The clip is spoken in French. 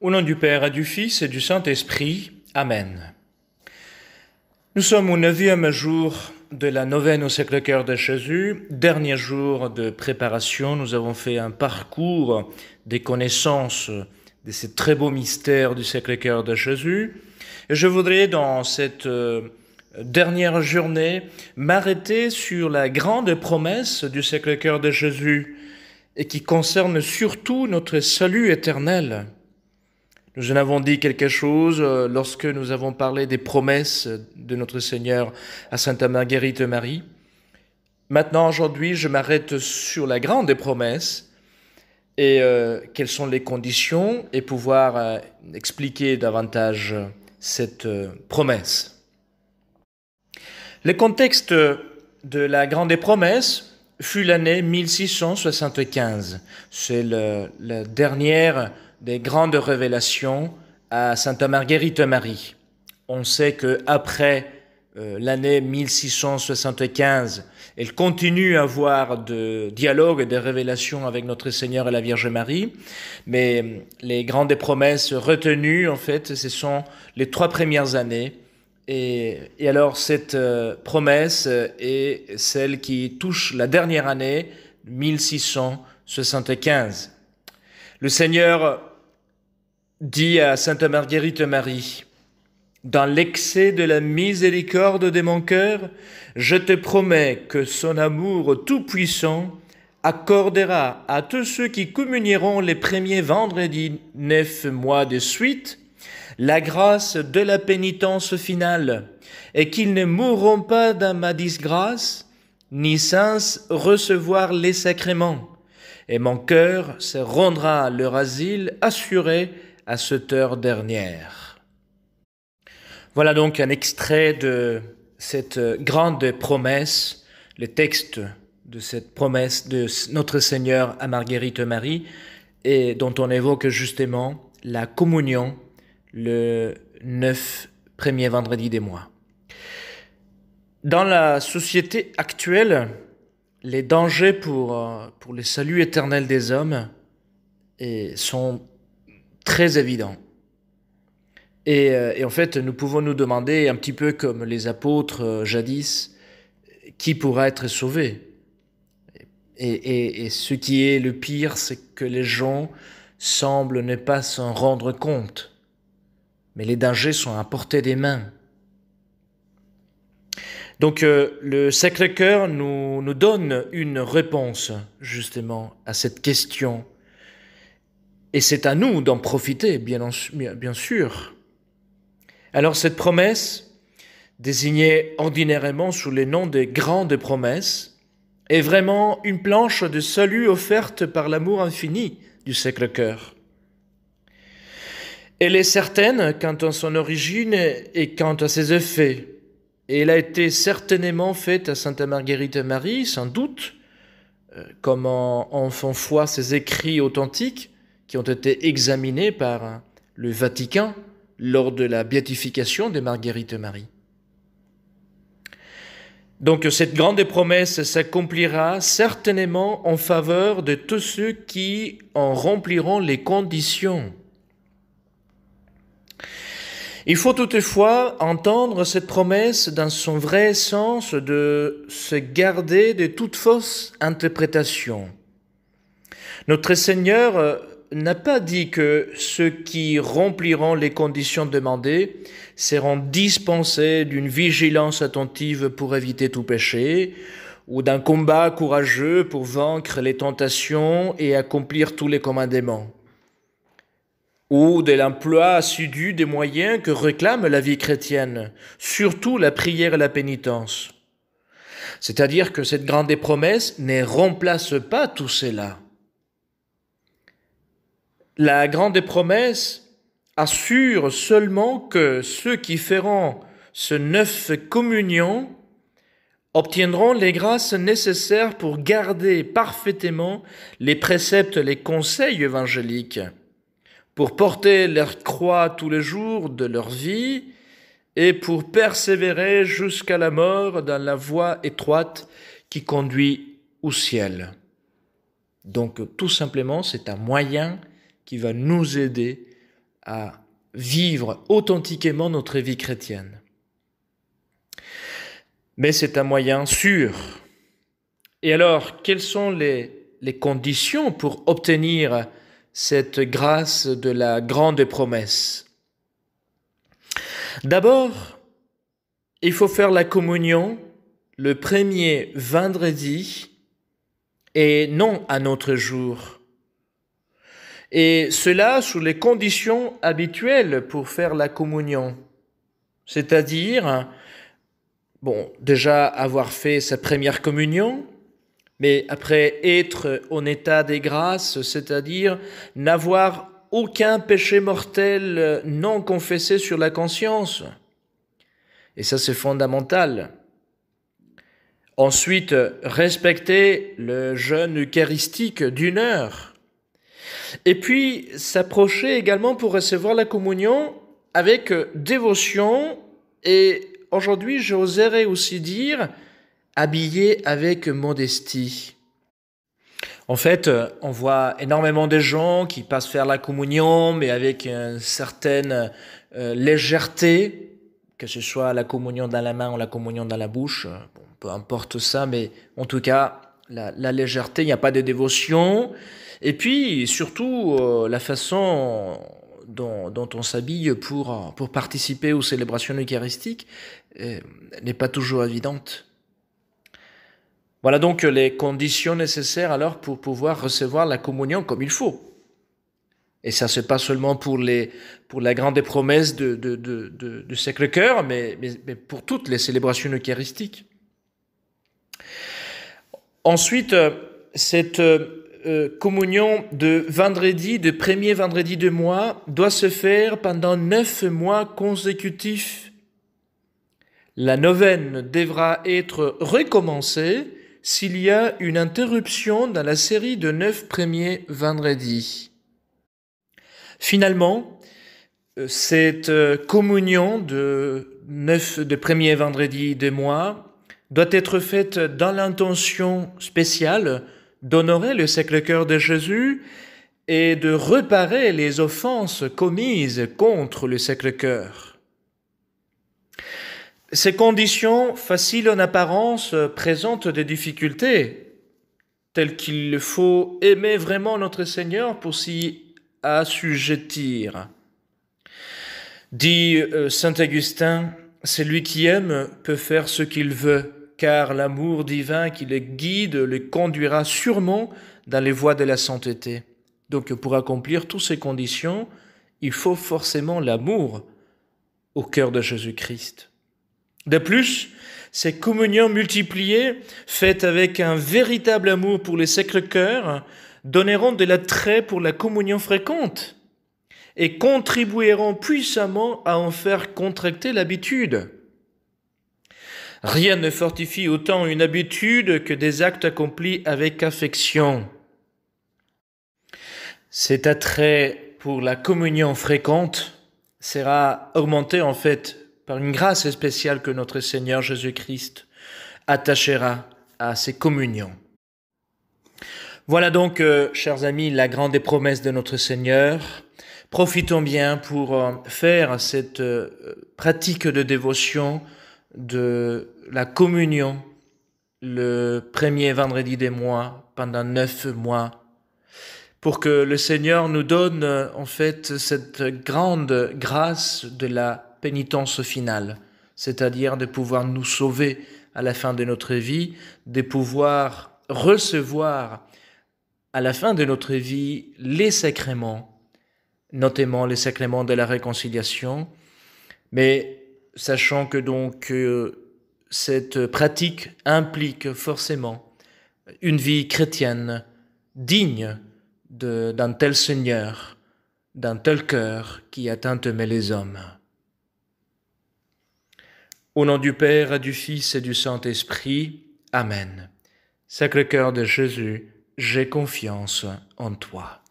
Au nom du Père et du Fils et du Saint-Esprit. Amen. Nous sommes au neuvième jour de la novène au Sacré-Cœur de Jésus, dernier jour de préparation. Nous avons fait un parcours des connaissances de ces très beaux mystères du Sacré-Cœur de Jésus. Et je voudrais, dans cette euh, dernière journée, m'arrêter sur la grande promesse du Sacré-Cœur de Jésus et qui concerne surtout notre salut éternel. Nous en avons dit quelque chose euh, lorsque nous avons parlé des promesses de notre Seigneur à Sainte Marguerite Marie. Maintenant, aujourd'hui, je m'arrête sur la grande promesse et euh, quelles sont les conditions et pouvoir euh, expliquer davantage cette promesse. Le contexte de la grande promesse fut l'année 1675. C'est la dernière des grandes révélations à sainte marguerite Marie. On sait que après euh, l'année 1675, elle continue à avoir de dialogues et des révélations avec notre Seigneur et la Vierge Marie, mais euh, les grandes promesses retenues, en fait, ce sont les trois premières années. Et, alors cette euh, promesse est celle qui touche la dernière année, 1675. Le Seigneur Dis à Sainte Marguerite Marie, dans l'excès de la miséricorde de mon cœur, je te promets que son amour tout-puissant accordera à tous ceux qui communieront les premiers vendredis neuf mois de suite la grâce de la pénitence finale, et qu'ils ne mourront pas dans ma disgrâce, ni sans recevoir les sacrements. Et mon cœur se rendra leur asile assuré à cette heure dernière. Voilà donc un extrait de cette grande promesse, le texte de cette promesse de notre Seigneur à Marguerite Marie, et dont on évoque justement la communion le 9 premier vendredi des mois. Dans la société actuelle, les dangers pour, euh, pour le salut éternel des hommes sont très évident. Euh, et, en fait, nous pouvons nous demander, un petit peu comme les apôtres euh, jadis, qui pourra être sauvé et, ce qui est le pire, c'est que les gens semblent ne pas s'en rendre compte. Mais les dangers sont à portée des mains. Donc euh, le Sacré-Cœur nous donne une réponse justement à cette question. Et c'est à nous d'en profiter, bien, sûr. Alors cette promesse, désignée ordinairement sous les noms des grandes promesses, est vraiment une planche de salut offerte par l'amour infini du Sacré-Cœur. Elle est certaine quant à son origine et quant à ses effets. Et elle a été certainement faite à Sainte Marguerite Marie, sans doute, euh, comme en font foi ses écrits authentiques, qui ont été examinées par le Vatican lors de la béatification de Marguerite Marie. Donc cette grande promesse s'accomplira certainement en faveur de tous ceux qui en rempliront les conditions. Il faut toutefois entendre cette promesse dans son vrai sens de se garder de toute fausse interprétation. Notre Seigneur n'a pas dit que ceux qui rempliront les conditions demandées seront dispensés d'une vigilance attentive pour éviter tout péché, ou d'un combat courageux pour vaincre les tentations et accomplir tous les commandements, ou de l'emploi assidu des moyens que réclame la vie chrétienne, surtout la prière et la pénitence. C'est-à-dire que cette grande promesse ne remplace pas tout cela. La grande promesse assure seulement que ceux qui feront ce neuf communion obtiendront les grâces nécessaires pour garder parfaitement les préceptes, les conseils évangéliques, pour porter leur croix tous les jours de leur vie et pour persévérer jusqu'à la mort dans la voie étroite qui conduit au ciel. Donc tout simplement, c'est un moyen qui va nous aider à vivre authentiquement notre vie chrétienne. Mais c'est un moyen sûr. Et alors, quelles sont les, conditions pour obtenir cette grâce de la grande promesse D'abord, il faut faire la communion le premier vendredi et non à notre jour et cela sous les conditions habituelles pour faire la communion. C'est-à-dire, bon, déjà avoir fait sa première communion, mais après être en état des grâces, c'est-à-dire n'avoir aucun péché mortel non confessé sur la conscience. Et ça, c'est fondamental. Ensuite, respecter le jeûne eucharistique d'une heure et puis s'approcher également pour recevoir la communion avec euh, dévotion et aujourd'hui j'oserais aussi dire habillé avec modestie. En fait, euh, on voit énormément de gens qui passent faire la communion, mais avec une certaine euh, légèreté, que ce soit la communion dans la main ou la communion dans la bouche, peu importe ça, mais en tout cas, la, légèreté, il n'y a pas de dévotion. Et puis, surtout, euh, la façon dont, on s'habille pour, participer aux célébrations eucharistiques euh, n'est pas toujours évidente. Voilà donc les conditions nécessaires alors pour pouvoir recevoir la communion comme il faut. Et ça, c'est pas seulement pour, les, pour la grande promesse de, de, de, cœur mais, pour toutes les célébrations eucharistiques. Ensuite, euh, cette euh, euh, communion de vendredi, de premier vendredi de mois, doit se faire pendant neuf mois consécutifs. La novenne devra être recommencée s'il y a une interruption dans la série de neuf premiers vendredis. Finalement, cette communion de neuf de premier vendredi de mois doit être faite dans l'intention spéciale d'honorer le Sacré-Cœur de Jésus et de reparer les offenses commises contre le Sacré-Cœur. Ces conditions, faciles en apparence, présentent des difficultés, telles qu'il faut aimer vraiment notre Seigneur pour s'y assujettir. Dit euh, Saint Augustin, celui qui aime peut faire ce qu'il veut car l'amour divin qui les guide les conduira sûrement dans les voies de la sainteté. Donc pour accomplir toutes ces conditions, il faut forcément l'amour au cœur de Jésus-Christ. De plus, ces communions multipliées, faites avec un véritable amour pour les sacres-cœurs, donneront de l'attrait pour la communion fréquente et contribueront puissamment à en faire contracter l'habitude. Rien ne fortifie autant une habitude que des actes accomplis avec affection. Cet attrait pour la communion fréquente sera augmenté en fait par une grâce spéciale que notre Seigneur Jésus-Christ attachera à ces communions. Voilà donc, euh, chers amis, la grande promesse de notre Seigneur. Profitons bien pour euh, faire cette euh, pratique de dévotion de la communion le premier vendredi des mois pendant neuf mois pour que le Seigneur nous donne euh, en fait cette grande grâce de la pénitence finale, c'est-à-dire de pouvoir nous sauver à la fin de notre vie, de pouvoir recevoir à la fin de notre vie les sacrements, notamment les sacrements de la réconciliation, mais sachant que donc euh, cette pratique implique forcément une vie chrétienne digne d'un tel Seigneur, d'un tel cœur qui atteint mais les hommes. Au nom du Père, du Fils et du Saint-Esprit, Amen. Sacré-Cœur de Jésus, j'ai confiance en toi.